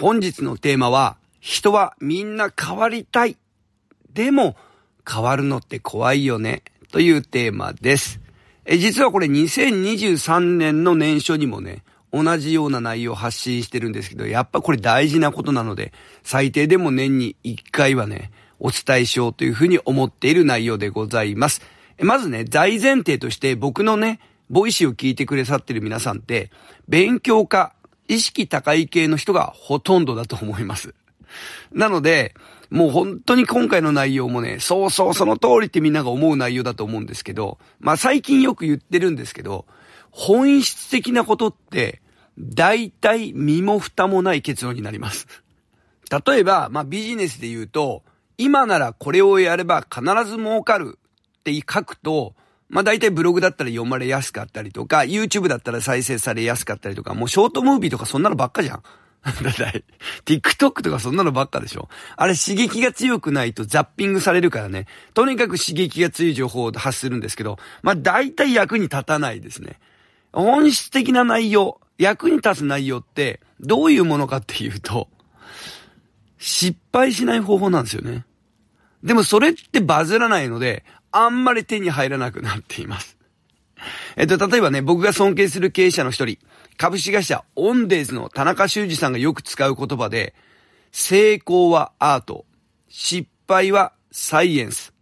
本日のテーマは、人はみんな変わりたい。でも、変わるのって怖いよね。というテーマです。え、実はこれ2023年の年初にもね、同じような内容を発信してるんですけど、やっぱこれ大事なことなので、最低でも年に1回はね、お伝えしようというふうに思っている内容でございます。まずね、大前提として僕のね、ボイシーを聞いてくださってる皆さんって、勉強家意識高い系の人がほとんどだと思います。なので、もう本当に今回の内容もね、そうそうその通りってみんなが思う内容だと思うんですけど、まあ最近よく言ってるんですけど、本質的なことって、大体身も蓋もない結論になります。例えば、まあビジネスで言うと、今ならこれをやれば必ず儲かるって書くと、まあ大体ブログだったら読まれやすかったりとか、YouTube だったら再生されやすかったりとか、もうショートムービーとかそんなのばっかじゃん。だいたい TikTok とかそんなのばっかでしょ。あれ刺激が強くないとザッピングされるからね。とにかく刺激が強い情報を発するんですけど、まあ大体役に立たないですね。本質的な内容、役に立つ内容ってどういうものかっていうと、失敗しない方法なんですよね。でもそれってバズらないので、あんまり手に入らなくなっています。えっと、例えばね、僕が尊敬する経営者の一人、株式会社オンデーズの田中修二さんがよく使う言葉で、成功はアート、失敗はサイエンス。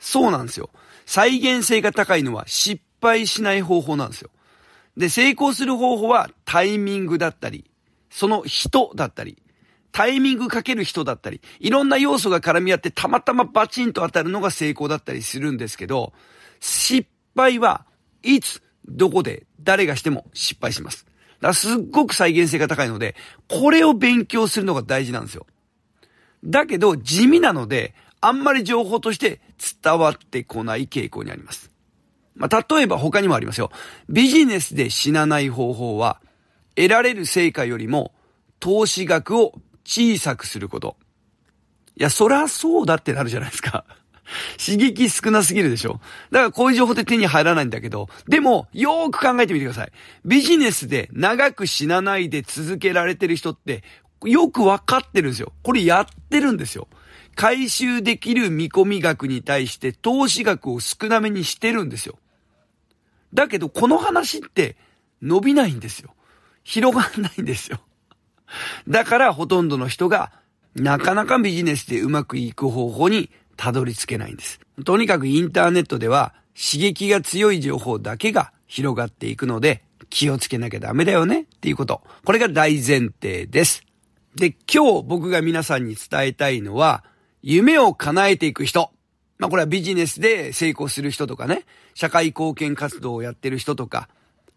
そうなんですよ。再現性が高いのは失敗しない方法なんですよ。で、成功する方法はタイミングだったり、その人だったり、タイミングかける人だったり、いろんな要素が絡み合ってたまたまバチンと当たるのが成功だったりするんですけど、失敗はいつ、どこで、誰がしても失敗します。だからすっごく再現性が高いので、これを勉強するのが大事なんですよ。だけど地味なので、あんまり情報として伝わってこない傾向にあります。まあ、例えば他にもありますよ。ビジネスで死なない方法は、得られる成果よりも投資額を小さくすること。いや、そらそうだってなるじゃないですか。刺激少なすぎるでしょだからこういう情報って手に入らないんだけど、でも、よーく考えてみてください。ビジネスで長く死なないで続けられてる人って、よくわかってるんですよ。これやってるんですよ。回収できる見込み額に対して投資額を少なめにしてるんですよ。だけど、この話って伸びないんですよ。広がんないんですよ。だからほとんどの人がなかなかビジネスでうまくいく方法にたどり着けないんです。とにかくインターネットでは刺激が強い情報だけが広がっていくので気をつけなきゃダメだよねっていうこと。これが大前提です。で、今日僕が皆さんに伝えたいのは夢を叶えていく人。まあこれはビジネスで成功する人とかね、社会貢献活動をやってる人とか、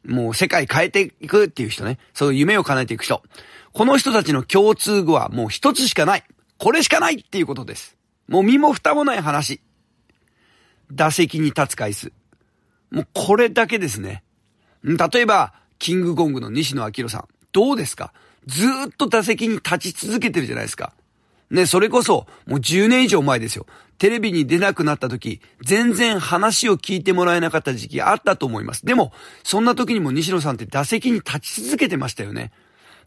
もう世界変えていくっていう人ね。そういう夢を叶えていく人。この人たちの共通語はもう一つしかない。これしかないっていうことです。もう身も蓋もない話。打席に立つ回数。もうこれだけですね。例えば、キングコングの西野明さん。どうですかずっと打席に立ち続けてるじゃないですか。ね、それこそ、もう10年以上前ですよ。テレビに出なくなった時、全然話を聞いてもらえなかった時期あったと思います。でも、そんな時にも西野さんって打席に立ち続けてましたよね。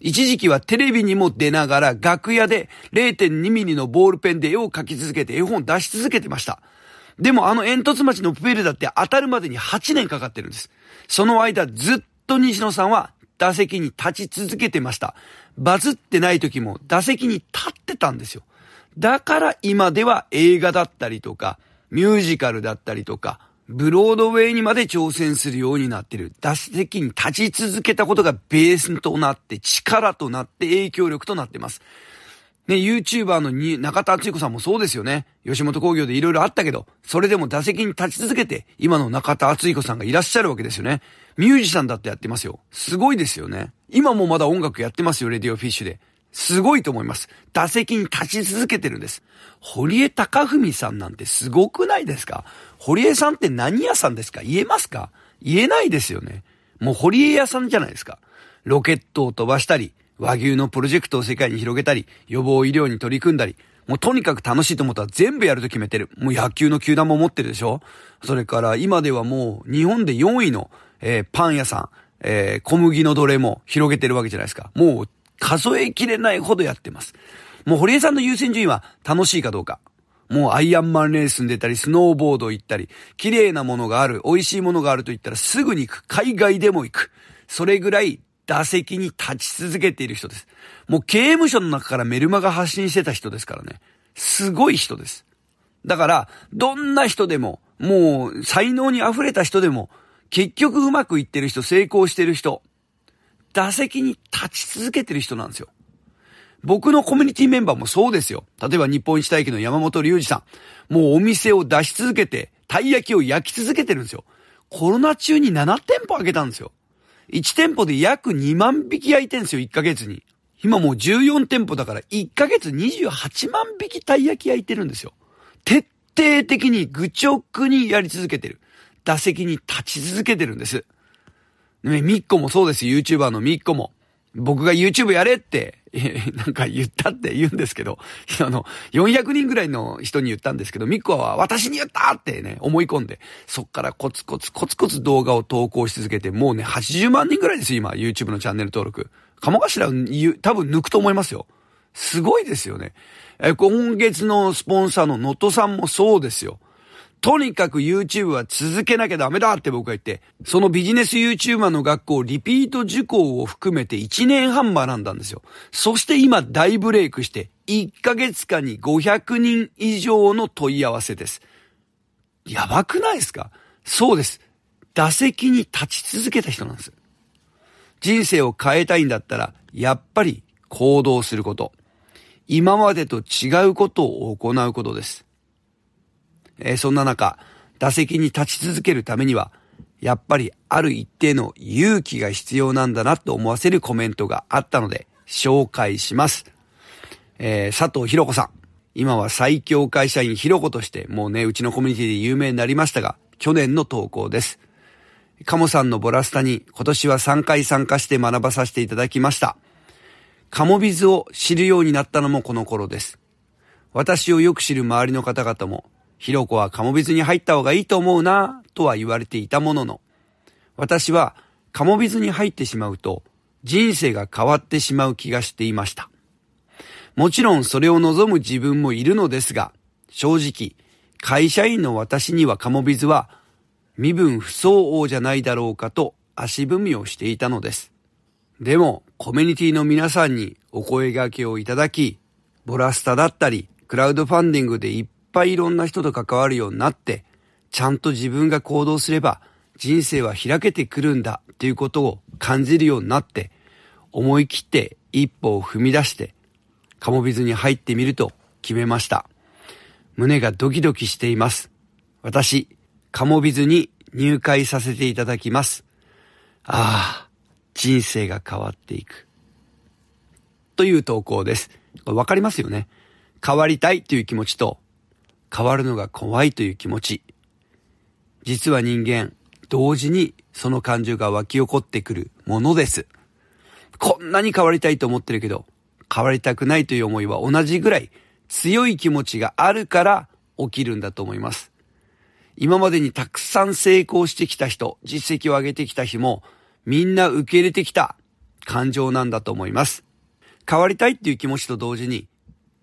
一時期はテレビにも出ながら楽屋で0.2ミリのボールペンで絵を描き続けて絵本出し続けてました。でもあの煙突町のプペルだって当たるまでに8年かかってるんです。その間ずっと西野さんは打席に立ち続けてました。バズってない時も打席に立ってたんですよ。だから今では映画だったりとか、ミュージカルだったりとか、ブロードウェイにまで挑戦するようになってる。打席に立ち続けたことがベースとなって、力となって影響力となってます。ね、YouTuber のに中田敦彦さんもそうですよね。吉本興業で色々あったけど、それでも打席に立ち続けて、今の中田敦彦さんがいらっしゃるわけですよね。ミュージシャンだってやってますよ。すごいですよね。今もまだ音楽やってますよ、レディオフィッシュで。すごいと思います。打席に立ち続けてるんです。堀江貴文さんなんてすごくないですか堀江さんって何屋さんですか言えますか言えないですよね。もう堀江屋さんじゃないですか。ロケットを飛ばしたり、和牛のプロジェクトを世界に広げたり、予防医療に取り組んだり、もうとにかく楽しいと思ったら全部やると決めてる。もう野球の球団も持ってるでしょそれから今ではもう日本で4位の、えー、パン屋さん、えー、小麦の奴隷も広げてるわけじゃないですか。もう数えきれないほどやってます。もう堀江さんの優先順位は楽しいかどうか。もうアイアンマンレースに出たり、スノーボード行ったり、綺麗なものがある、美味しいものがあると言ったらすぐに行く。海外でも行く。それぐらい打席に立ち続けている人です。もう刑務所の中からメルマが発信してた人ですからね。すごい人です。だから、どんな人でも、もう才能に溢れた人でも、結局うまくいってる人、成功してる人、打席に立ち続けてる人なんですよ。僕のコミュニティメンバーもそうですよ。例えば日本一体機の山本隆二さん。もうお店を出し続けて、たい焼きを焼き続けてるんですよ。コロナ中に7店舗開けたんですよ。1店舗で約2万匹焼いてるんですよ、1ヶ月に。今もう14店舗だから、1ヶ月28万匹たい焼き焼いてるんですよ。徹底的に愚直にやり続けてる。打席に立ち続けてるんです。ね、みっこもそうです。YouTuber のみっこも。僕が YouTube やれって、なんか言ったって言うんですけど、あの、400人ぐらいの人に言ったんですけど、ミッコは私に言ったってね、思い込んで、そっからコツコツコツコツ動画を投稿し続けて、もうね、80万人ぐらいです今、YouTube のチャンネル登録。鴨頭、多分抜くと思いますよ。すごいですよね。え、今月のスポンサーの能登さんもそうですよ。とにかく YouTube は続けなきゃダメだって僕は言って、そのビジネス YouTuber の学校、リピート受講を含めて1年半学んだんですよ。そして今大ブレイクして、1ヶ月間に500人以上の問い合わせです。やばくないですかそうです。打席に立ち続けた人なんです。人生を変えたいんだったら、やっぱり行動すること。今までと違うことを行うことです。えー、そんな中、打席に立ち続けるためには、やっぱりある一定の勇気が必要なんだなと思わせるコメントがあったので、紹介します。えー、佐藤ひろ子さん。今は最強会社員ひろ子として、もうね、うちのコミュニティで有名になりましたが、去年の投稿です。カモさんのボラスタに今年は3回参加して学ばさせていただきました。カモビズを知るようになったのもこの頃です。私をよく知る周りの方々も、ひろこはカモビズに入った方がいいと思うな、とは言われていたものの、私はカモビズに入ってしまうと人生が変わってしまう気がしていました。もちろんそれを望む自分もいるのですが、正直、会社員の私にはカモビズは身分不相応じゃないだろうかと足踏みをしていたのです。でも、コミュニティの皆さんにお声掛けをいただき、ボラスタだったり、クラウドファンディングで一ぱいいろんな人と関わるようになって、ちゃんと自分が行動すれば人生は開けてくるんだっていうことを感じるようになって、思い切って一歩を踏み出して、カモビズに入ってみると決めました。胸がドキドキしています。私、カモビズに入会させていただきます。ああ、人生が変わっていく。という投稿です。わかりますよね変わりたいという気持ちと変わるのが怖いという気持ち。実は人間、同時にその感情が湧き起こってくるものです。こんなに変わりたいと思ってるけど、変わりたくないという思いは同じぐらい強い気持ちがあるから起きるんだと思います。今までにたくさん成功してきた人、実績を上げてきた日も、みんな受け入れてきた感情なんだと思います。変わりたいっていう気持ちと同時に、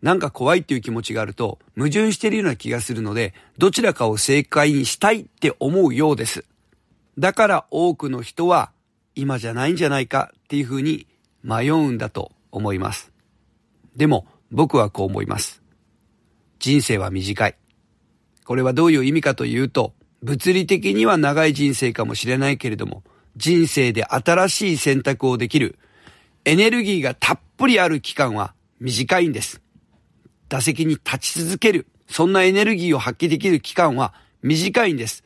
なんか怖いっていう気持ちがあると矛盾しているような気がするので、どちらかを正解にしたいって思うようです。だから多くの人は今じゃないんじゃないかっていうふうに迷うんだと思います。でも僕はこう思います。人生は短い。これはどういう意味かというと、物理的には長い人生かもしれないけれども、人生で新しい選択をできる、エネルギーがたっぷりある期間は短いんです。打席に立ち続ける、そんなエネルギーを発揮できる期間は短いんです。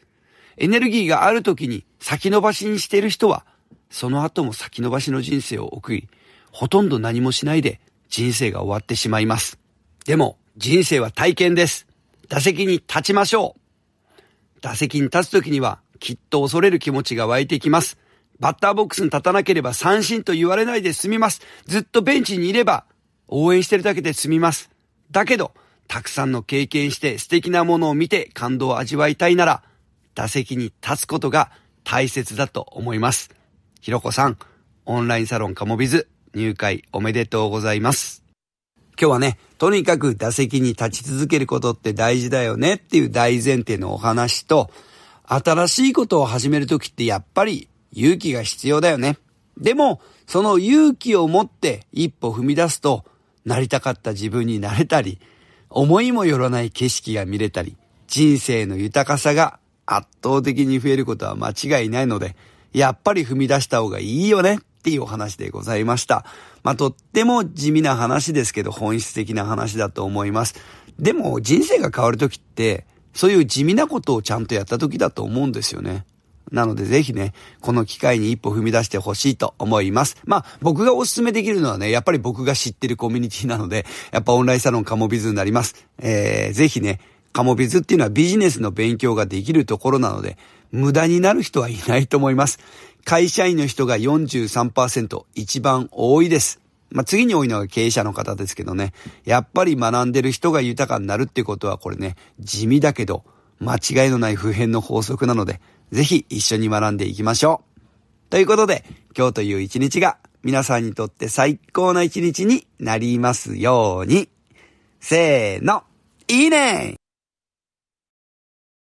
エネルギーがある時に先延ばしにしている人は、その後も先延ばしの人生を送り、ほとんど何もしないで人生が終わってしまいます。でも、人生は体験です。打席に立ちましょう。打席に立つ時には、きっと恐れる気持ちが湧いてきます。バッターボックスに立たなければ三振と言われないで済みます。ずっとベンチにいれば、応援してるだけで済みます。だけど、たくさんの経験して素敵なものを見て感動を味わいたいなら、打席に立つことが大切だと思います。ひろこさん、オンラインサロンかもびず入会おめでとうございます。今日はね、とにかく打席に立ち続けることって大事だよねっていう大前提のお話と、新しいことを始めるときってやっぱり勇気が必要だよね。でも、その勇気を持って一歩踏み出すと、なりたかった自分になれたり、思いもよらない景色が見れたり、人生の豊かさが圧倒的に増えることは間違いないので、やっぱり踏み出した方がいいよねっていうお話でございました。まあ、とっても地味な話ですけど、本質的な話だと思います。でも、人生が変わるときって、そういう地味なことをちゃんとやったときだと思うんですよね。なのでぜひね、この機会に一歩踏み出してほしいと思います。まあ、僕がお勧めできるのはね、やっぱり僕が知ってるコミュニティなので、やっぱオンラインサロンカモビズになります。えー、ぜひね、カモビズっていうのはビジネスの勉強ができるところなので、無駄になる人はいないと思います。会社員の人が43%、一番多いです。まあ、次に多いのが経営者の方ですけどね。やっぱり学んでる人が豊かになるってことはこれね、地味だけど、間違いのない普遍の法則なので、ぜひ一緒に学んでいきましょう。ということで、今日という一日が皆さんにとって最高な一日になりますように。せーの、いいね